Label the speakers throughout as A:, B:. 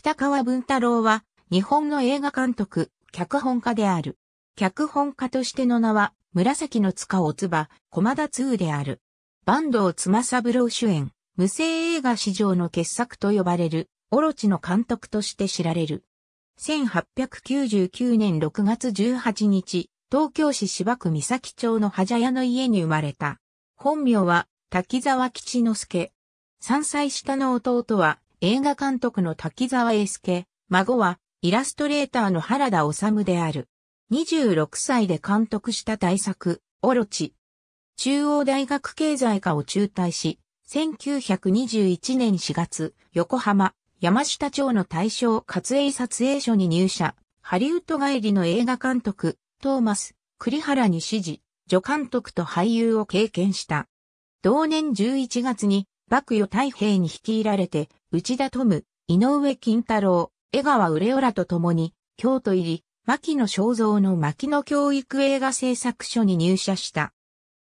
A: 二川文太郎は、日本の映画監督、脚本家である。脚本家としての名は、紫の塚おつば、駒田通である。坂東ぶろ郎主演、無声映画史上の傑作と呼ばれる、オロチの監督として知られる。1899年6月18日、東京市芝区三崎町の羽屋の家に生まれた。本名は、滝沢吉之助。3歳下の弟は、映画監督の滝沢英介、孫はイラストレーターの原田治である。26歳で監督した大作、オロチ。中央大学経済科を中退し、1921年4月、横浜、山下町の大正活映撮影所に入社、ハリウッド帰りの映画監督、トーマス、栗原に指示、助監督と俳優を経験した。同年11月に幕与太平に率いられて、内田富、井上金太郎、江川ウレオらと共に、京都入り、牧野正造の牧野教育映画製作所に入社した。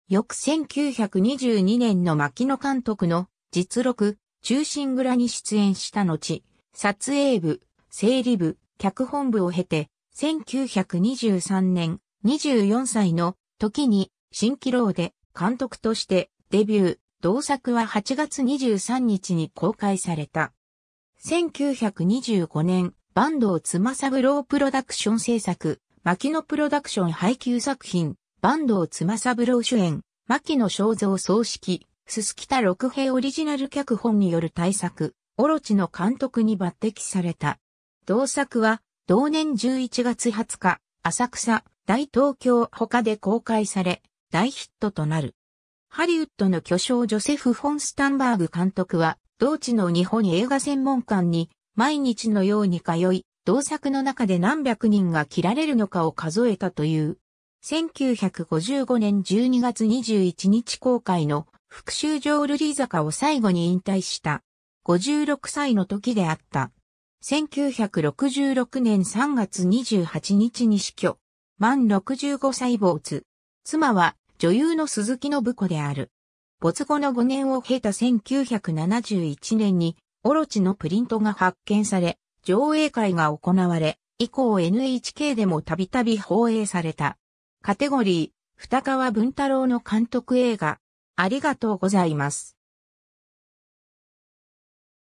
A: 翌1922年の牧野監督の実録、中心蔵に出演した後、撮影部、整理部、脚本部を経て、1923年24歳の時に新規郎で監督としてデビュー。同作は8月23日に公開された。1925年、坂東つまさぶろうプロダクション制作、牧野プロダクション配給作品、坂東つまさぶろう主演、牧野正造葬式、すすきた六平オリジナル脚本による大作、オロチの監督に抜擢された。同作は、同年11月20日、浅草、大東京他で公開され、大ヒットとなる。ハリウッドの巨匠ジョセフ・フォン・スタンバーグ監督は、同地の日本映画専門館に毎日のように通い、同作の中で何百人が切られるのかを数えたという。1955年12月21日公開の復讐上リー坂を最後に引退した。56歳の時であった。1966年3月28日に死去。満65歳坊主。妻は女優の鈴木信子である。没後の5年を経た1971年に、オロチのプリントが発見され、上映会が行われ、以降 NHK でもたびたび放映された。カテゴリー、二川文太郎の監督映画、ありがとうございます。